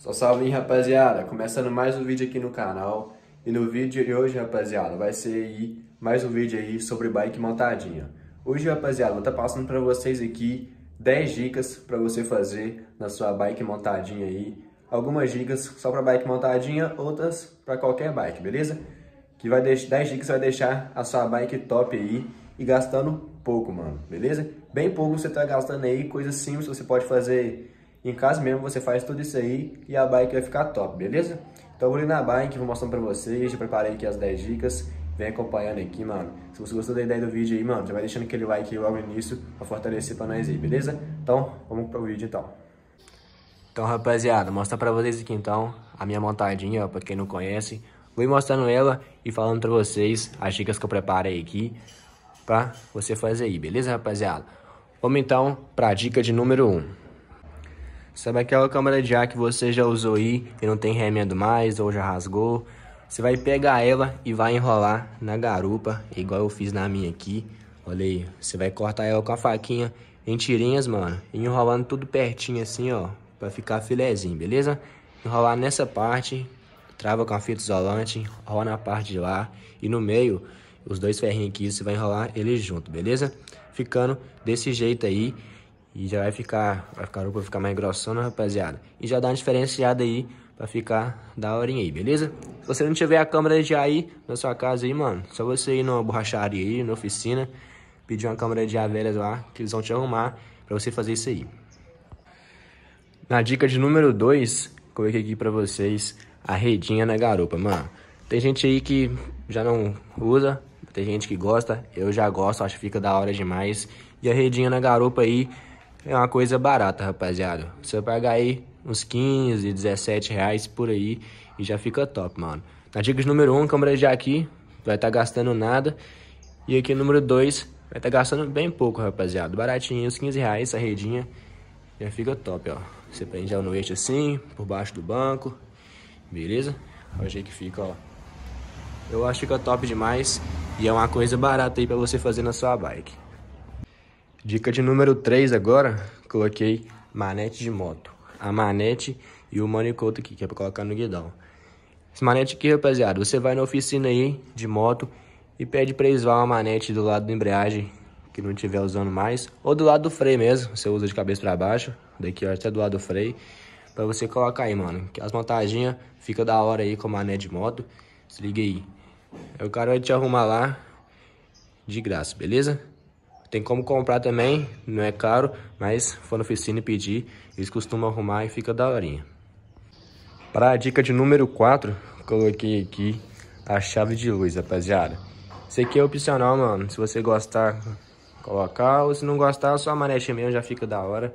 Só salve, rapaziada? Começando mais um vídeo aqui no canal. E no vídeo de hoje, rapaziada, vai ser aí mais um vídeo aí sobre bike montadinha. Hoje, rapaziada, vou estar tá passando para vocês aqui 10 dicas para você fazer na sua bike montadinha aí. Algumas dicas só para bike montadinha, outras para qualquer bike, beleza? Que vai deixar 10 dicas vai deixar a sua bike top aí e gastando pouco, mano, beleza? Bem pouco você tá gastando aí, coisas simples, você pode fazer em casa mesmo você faz tudo isso aí e a bike vai ficar top, beleza? Então eu vou ali na bike, vou mostrar pra vocês, já preparei aqui as 10 dicas, vem acompanhando aqui, mano. Se você gostou da ideia do vídeo aí, mano, já vai deixando aquele like aí logo no início pra fortalecer pra nós aí, beleza? Então, vamos pro vídeo então. Então, rapaziada, mostrar pra vocês aqui então a minha montadinha, ó, pra quem não conhece. Vou ir mostrando ela e falando pra vocês as dicas que eu preparei aqui pra você fazer aí, beleza, rapaziada? Vamos então pra dica de número 1. Um. Sabe aquela câmera de ar que você já usou aí e não tem remendo mais ou já rasgou? Você vai pegar ela e vai enrolar na garupa, igual eu fiz na minha aqui. Olha aí, você vai cortar ela com a faquinha em tirinhas, mano, e enrolando tudo pertinho assim, ó, pra ficar filézinho, beleza? Enrolar nessa parte, trava com a fita isolante, enrola na parte de lá e no meio, os dois ferrinhos aqui, você vai enrolar eles junto, beleza? Ficando desse jeito aí. E já vai ficar, a ficar vai ficar mais grossona, rapaziada. E já dá uma diferenciada aí pra ficar da horinha aí, beleza? Se você não tiver a câmera de ar aí na sua casa aí, mano, só você ir numa borracharia aí, na oficina, pedir uma câmera de ar velha lá, que eles vão te arrumar pra você fazer isso aí. Na dica de número 2, coloquei aqui pra vocês a redinha na garupa, mano. Tem gente aí que já não usa, tem gente que gosta, eu já gosto, acho que fica da hora demais. E a redinha na garupa aí é uma coisa barata, rapaziada. Você pagar aí uns 15, 17 reais por aí e já fica top, mano. Na dica número 1, um, câmera de aqui, vai estar tá gastando nada. E aqui número 2, vai estar tá gastando bem pouco, rapaziada. Baratinho, uns 15 reais essa redinha. Já fica top, ó. Você prende ela no eixo assim, por baixo do banco. Beleza? Olha é o jeito que fica, ó. Eu acho que fica top demais. E é uma coisa barata aí pra você fazer na sua bike. Dica de número 3 agora, coloquei manete de moto. A manete e o manicoto aqui, que é pra colocar no guidão. Esse manete aqui, rapaziada, você vai na oficina aí de moto e pede pra esvar uma manete do lado da embreagem que não estiver usando mais, ou do lado do freio mesmo, você usa de cabeça pra baixo, daqui até do lado do freio, pra você colocar aí, mano. Que as montaginhas fica da hora aí com a manete de moto, se liga aí. Aí o cara vai te arrumar lá de graça, beleza? Tem como comprar também, não é caro, mas for na oficina e pedir, eles costumam arrumar e fica daorinha. Para a dica de número 4, coloquei aqui a chave de luz, rapaziada. Isso aqui é opcional, mano. Se você gostar, colocar. Ou se não gostar, só a manete mesmo já fica da hora.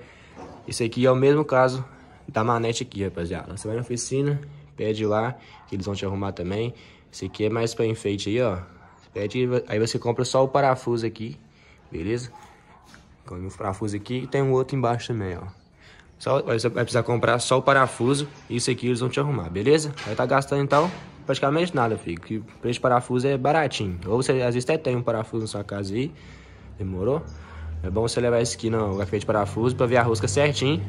Isso aqui é o mesmo caso da manete aqui, rapaziada. Você vai na oficina, pede lá, que eles vão te arrumar também. Isso aqui é mais para enfeite aí, ó. Pede, aí você compra só o parafuso aqui beleza? Com um parafuso aqui e tem um outro embaixo também, ó. Só, você vai precisar comprar só o parafuso e isso aqui eles vão te arrumar, beleza? Vai tá gastando então praticamente nada, filho. Que preço de parafuso é baratinho. Ou você às vezes até tem um parafuso na sua casa aí. Demorou? É bom você levar esse aqui no café de parafuso para ver a rosca certinho.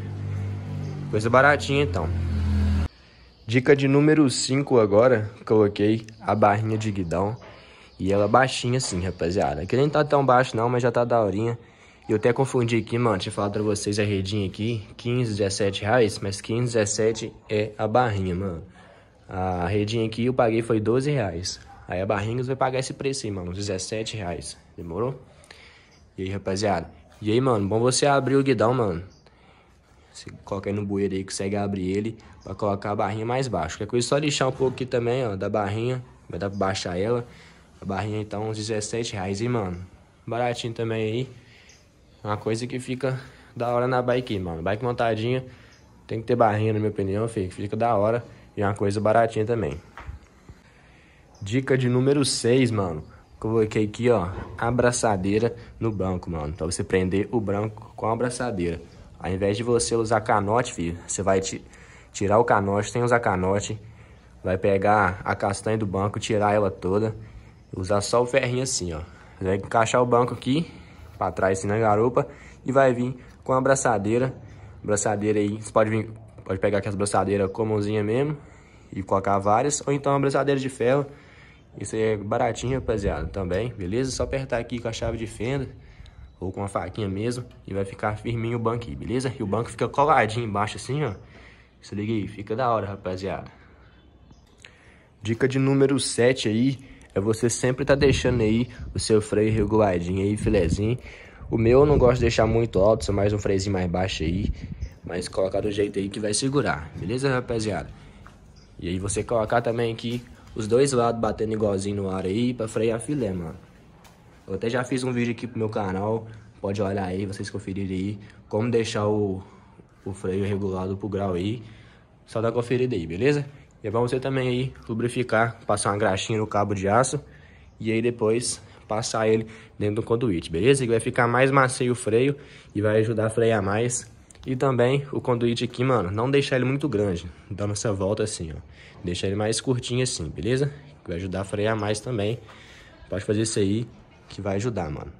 Coisa baratinha então. Dica de número 5 agora, coloquei a barrinha de guidão e ela é baixinha assim, rapaziada. Aqui nem tá tão baixo não, mas já tá daorinha. E eu até confundi aqui, mano, tinha falado pra vocês a redinha aqui, 15, 17 reais, mas 15, 17 é a barrinha, mano. A redinha aqui eu paguei foi 12 reais. Aí a barrinha vai pagar esse preço aí, mano, 17 reais. Demorou? E aí, rapaziada? E aí, mano, bom você abrir o guidão, mano. Você coloca aí no bueiro aí, consegue abrir ele pra colocar a barrinha mais baixo. Qualquer coisa, só lixar um pouco aqui também, ó, da barrinha. Vai dar pra baixar ela. A barrinha então uns 17 reais, e mano, baratinho também aí. Uma coisa que fica da hora na bike, mano. Bike montadinha, tem que ter barrinha, na minha opinião, filho. Fica da hora e é uma coisa baratinha também. Dica de número 6, mano. Coloquei aqui, ó, abraçadeira no banco, mano. Pra você prender o branco com a abraçadeira. Ao invés de você usar canote, filho, você vai tirar o canote, sem usar canote. Vai pegar a castanha do banco, tirar ela toda Usar só o ferrinho assim, ó. vai encaixar o banco aqui, para trás assim na garupa, e vai vir com a abraçadeira. Abraçadeira aí, você pode, vir, pode pegar aqui as abraçadeiras mãozinha mesmo, e colocar várias, ou então uma abraçadeira de ferro. Isso aí é baratinho, rapaziada, também, beleza? Só apertar aqui com a chave de fenda, ou com a faquinha mesmo, e vai ficar firminho o banco aí, beleza? E o banco fica coladinho embaixo assim, ó. Se liga aí, fica da hora, rapaziada. Dica de número 7 aí, é você sempre tá deixando aí o seu freio reguladinho aí, filezinho. O meu eu não gosto de deixar muito alto, só mais um freio mais baixo aí. Mas colocar do jeito aí que vai segurar, beleza, rapaziada? E aí você colocar também aqui os dois lados batendo igualzinho no ar aí pra frear filé, mano. Eu até já fiz um vídeo aqui pro meu canal, pode olhar aí, vocês conferirem aí como deixar o, o freio regulado pro grau aí. Só dá conferida aí, beleza? E é bom você também aí lubrificar, passar uma graxinha no cabo de aço e aí depois passar ele dentro do conduíte, beleza? Que vai ficar mais macio o freio e vai ajudar a frear mais. E também o conduíte aqui, mano, não deixar ele muito grande, dando essa volta assim, ó. Deixar ele mais curtinho assim, beleza? Que vai ajudar a frear mais também. Pode fazer isso aí que vai ajudar, mano.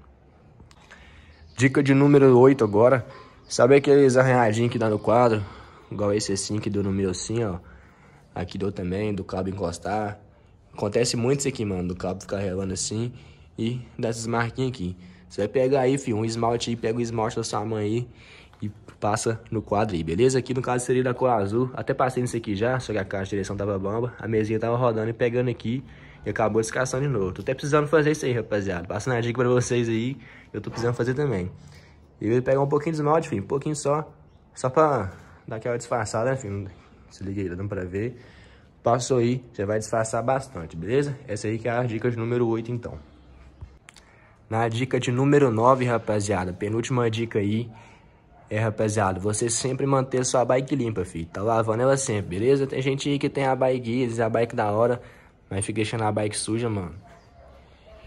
Dica de número 8 agora. Sabe aqueles arranhadinhos que dá no quadro? Igual esse assim que deu no meu assim, ó. Aqui deu também, do cabo encostar. Acontece muito isso aqui, mano, do cabo ficar relando assim e dessas marquinhas aqui. Você vai pegar aí, filho, um esmalte aí, pega o esmalte da sua mãe aí e passa no quadro aí, beleza? Aqui no caso seria da cor azul, até passei nisso aqui já, só que a caixa de direção tava bamba, a mesinha tava rodando e pegando aqui e acabou descaçando de novo. Tô até precisando fazer isso aí, rapaziada, passando a dica pra vocês aí, eu tô precisando fazer também. E eu vou pegar um pouquinho de esmalte, filho, um pouquinho só, só pra dar aquela disfarçada, né, filho? Se liga aí, tá dando pra ver. Passou aí, já vai disfarçar bastante, beleza? Essa aí que é a dica de número 8, então. Na dica de número 9, rapaziada, penúltima dica aí, é, rapaziada, você sempre manter sua bike limpa, filho. Tá lavando ela sempre, beleza? Tem gente aí que tem a bike guia, a bike da hora, mas fica deixando a bike suja, mano.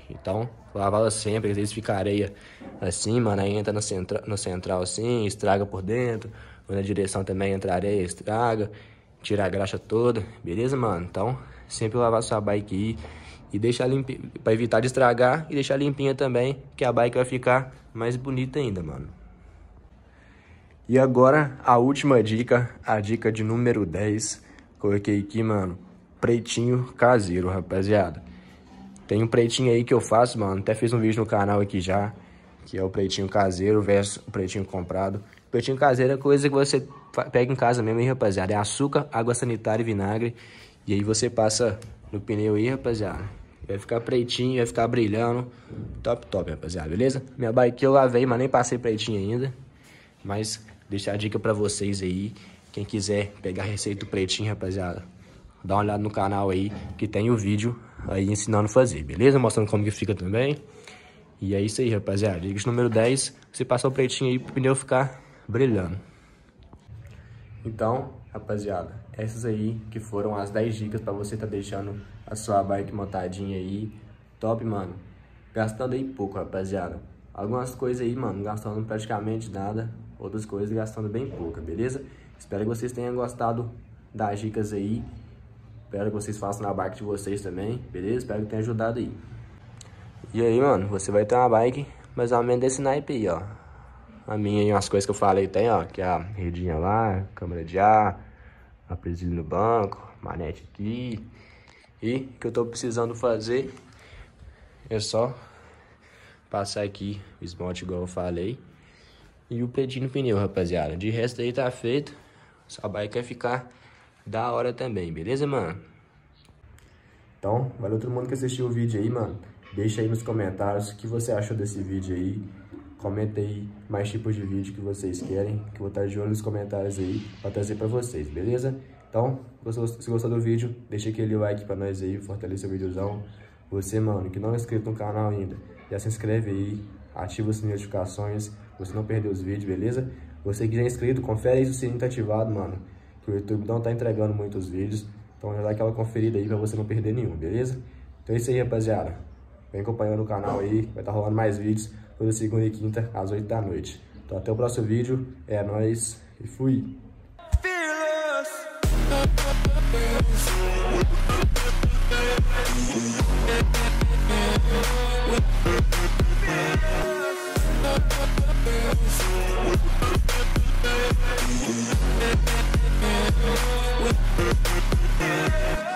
Então, lava ela sempre, às vezes fica areia assim, mano, aí entra no, centra no central assim, estraga por dentro na direção também, entra areia, estraga, tira a graxa toda, beleza, mano? Então, sempre lavar sua bike aí e deixar limpinha, pra evitar de estragar e deixar limpinha também, que a bike vai ficar mais bonita ainda, mano. E agora, a última dica, a dica de número 10, coloquei aqui, mano, pretinho caseiro, rapaziada. Tem um pretinho aí que eu faço, mano, até fiz um vídeo no canal aqui já, que é o pretinho caseiro versus o pretinho comprado. Peitinho caseiro é coisa que você pega em casa mesmo, hein, rapaziada. É açúcar, água sanitária e vinagre. E aí você passa no pneu aí, rapaziada. Vai ficar pretinho, vai ficar brilhando. Top, top, rapaziada, beleza? Minha bike eu lavei, mas nem passei pretinho ainda. Mas deixar a dica pra vocês aí. Quem quiser pegar a receita do pretinho, rapaziada, dá uma olhada no canal aí, que tem o vídeo aí ensinando a fazer, beleza? Mostrando como que fica também. E é isso aí, rapaziada. Dica número 10, você passa o pretinho aí pro pneu ficar brilhando. Então, rapaziada, essas aí que foram as 10 dicas para você tá deixando a sua bike montadinha aí. Top, mano. Gastando aí pouco, rapaziada. Algumas coisas aí, mano, gastando praticamente nada. Outras coisas gastando bem pouca, beleza? Espero que vocês tenham gostado das dicas aí. Espero que vocês façam na bike de vocês também, beleza? Espero que tenha ajudado aí. E aí, mano, você vai ter uma bike mais ou menos desse naipe aí, ó a minha e as coisas que eu falei tem, ó, que é a redinha lá, câmera de ar, a presilha no banco, manete aqui. E o que eu tô precisando fazer é só passar aqui o esmalte igual eu falei e o pretinho pneu, rapaziada. De resto aí tá feito, só bike vai ficar da hora também, beleza, mano? Então, valeu todo mundo que assistiu o vídeo aí, mano. Deixa aí nos comentários o que você achou desse vídeo aí. Comenta aí mais tipos de vídeo que vocês querem, que eu vou estar de olho nos comentários aí para trazer para vocês, beleza? Então, se gostou do vídeo, deixa aquele like para nós aí, fortalece o vídeozão. Você, mano, que não é inscrito no canal ainda, já se inscreve aí, ativa as notificações, você não perder os vídeos, beleza? Você que já é inscrito, confere aí se o sininho tá ativado, mano, que o YouTube não tá entregando muitos vídeos. Então já dá aquela conferida aí pra você não perder nenhum, beleza? Então é isso aí, rapaziada. Vem acompanhando o canal aí, vai estar tá rolando mais vídeos toda segunda e quinta às 8 da noite. Então até o próximo vídeo, é nóis e fui! Yeah.